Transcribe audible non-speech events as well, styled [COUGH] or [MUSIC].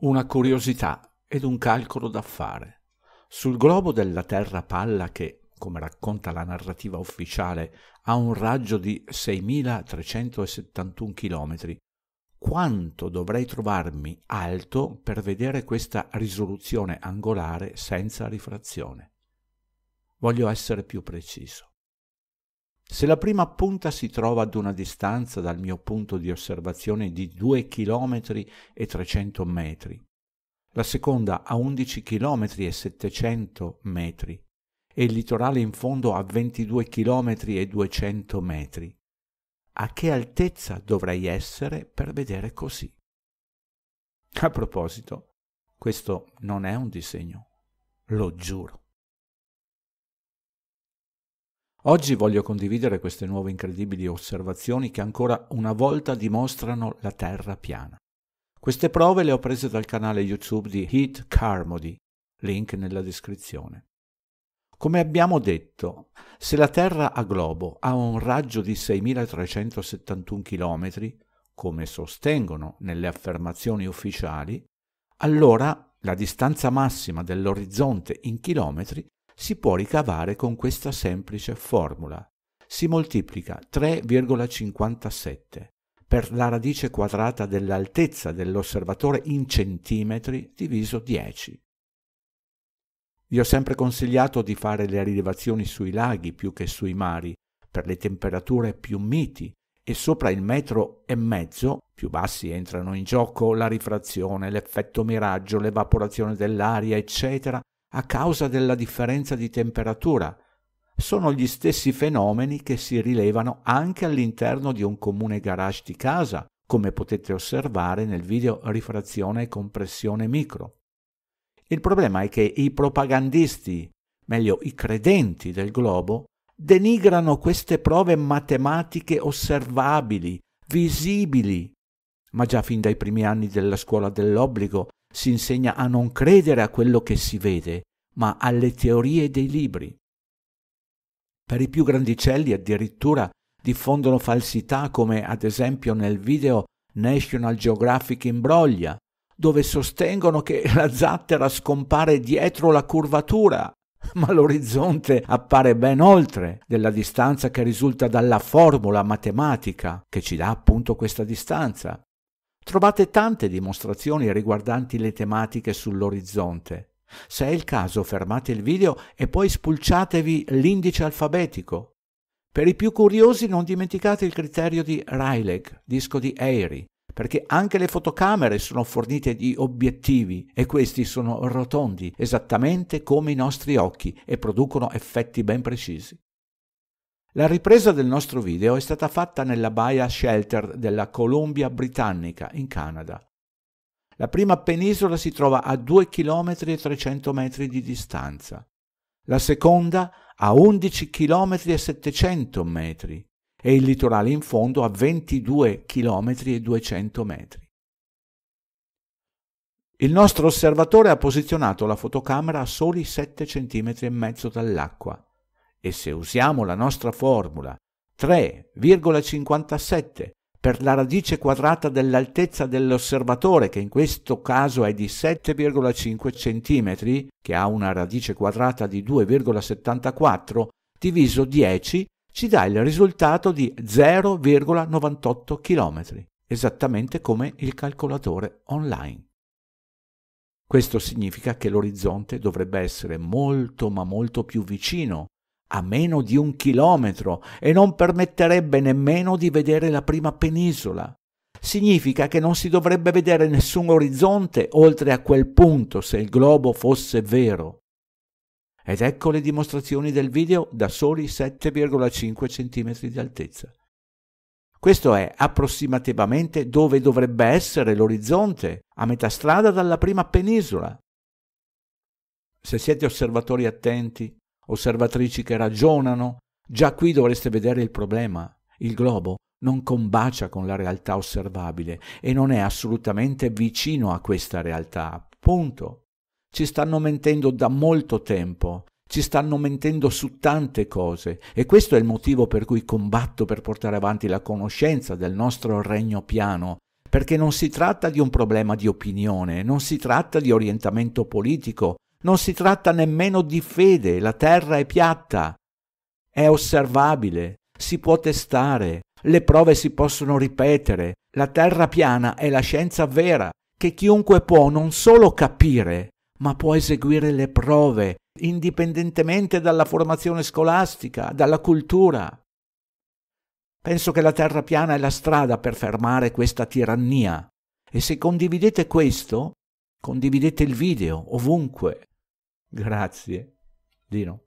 una curiosità ed un calcolo da fare. Sul globo della Terra palla che, come racconta la narrativa ufficiale, ha un raggio di 6.371 km, quanto dovrei trovarmi alto per vedere questa risoluzione angolare senza rifrazione? Voglio essere più preciso. Se la prima punta si trova ad una distanza dal mio punto di osservazione di 2 km e 300 metri, la seconda a 11 km e 700 metri e il litorale in fondo a 22 km e 200 metri. A che altezza dovrei essere per vedere così? A proposito, questo non è un disegno, lo giuro. Oggi voglio condividere queste nuove incredibili osservazioni che ancora una volta dimostrano la Terra piana. Queste prove le ho prese dal canale YouTube di Heath Carmody, link nella descrizione. Come abbiamo detto, se la Terra a globo ha un raggio di 6.371 km, come sostengono nelle affermazioni ufficiali, allora la distanza massima dell'orizzonte in chilometri si può ricavare con questa semplice formula. Si moltiplica 3,57 per la radice quadrata dell'altezza dell'osservatore in centimetri diviso 10. Vi ho sempre consigliato di fare le rilevazioni sui laghi più che sui mari, per le temperature più miti, e sopra il metro e mezzo, più bassi entrano in gioco la rifrazione, l'effetto miraggio, l'evaporazione dell'aria, eccetera, a causa della differenza di temperatura. Sono gli stessi fenomeni che si rilevano anche all'interno di un comune garage di casa, come potete osservare nel video rifrazione e compressione micro. Il problema è che i propagandisti, meglio i credenti del globo, denigrano queste prove matematiche osservabili, visibili. Ma già fin dai primi anni della scuola dell'obbligo si insegna a non credere a quello che si vede ma alle teorie dei libri. Per i più grandicelli addirittura diffondono falsità come ad esempio nel video National Geographic Imbroglia, dove sostengono che [LAUGHS] la zattera scompare dietro la curvatura, ma l'orizzonte appare ben oltre della distanza che risulta dalla formula matematica che ci dà appunto questa distanza. Trovate tante dimostrazioni riguardanti le tematiche sull'orizzonte. Se è il caso, fermate il video e poi spulciatevi l'indice alfabetico. Per i più curiosi non dimenticate il criterio di Rayleigh, disco di Airy, perché anche le fotocamere sono fornite di obiettivi e questi sono rotondi, esattamente come i nostri occhi, e producono effetti ben precisi. La ripresa del nostro video è stata fatta nella baia shelter della Columbia Britannica, in Canada, la prima penisola si trova a 2 km e 300 metri di distanza, la seconda a 11 km e 700 metri e il litorale in fondo a 22 km e 200 metri. Il nostro osservatore ha posizionato la fotocamera a soli 7 cm e mezzo dall'acqua e se usiamo la nostra formula 3,57 per la radice quadrata dell'altezza dell'osservatore, che in questo caso è di 7,5 cm, che ha una radice quadrata di 2,74, diviso 10, ci dà il risultato di 0,98 km, esattamente come il calcolatore online. Questo significa che l'orizzonte dovrebbe essere molto ma molto più vicino a meno di un chilometro e non permetterebbe nemmeno di vedere la prima penisola. Significa che non si dovrebbe vedere nessun orizzonte oltre a quel punto se il globo fosse vero. Ed ecco le dimostrazioni del video da soli 7,5 cm di altezza. Questo è approssimativamente dove dovrebbe essere l'orizzonte, a metà strada dalla prima penisola. Se siete osservatori attenti, osservatrici che ragionano, già qui dovreste vedere il problema. Il globo non combacia con la realtà osservabile e non è assolutamente vicino a questa realtà. Punto. Ci stanno mentendo da molto tempo, ci stanno mentendo su tante cose e questo è il motivo per cui combatto per portare avanti la conoscenza del nostro regno piano, perché non si tratta di un problema di opinione, non si tratta di orientamento politico non si tratta nemmeno di fede, la terra è piatta, è osservabile, si può testare, le prove si possono ripetere, la terra piana è la scienza vera che chiunque può non solo capire, ma può eseguire le prove, indipendentemente dalla formazione scolastica, dalla cultura. Penso che la terra piana è la strada per fermare questa tirannia. E se condividete questo, condividete il video ovunque. Grazie. Dino.